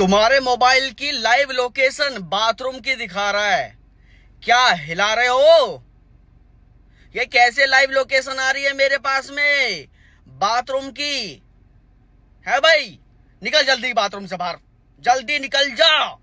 तुम्हारे मोबाइल की live location bathroom की दिखा रहा है क्या हिला रहे हो ये कैसे लाइव लोकेशन आ रही है मेरे पास में बाथरूम की है भाई निकल जल्दी बाथरूम से बाहर जल्दी निकल जा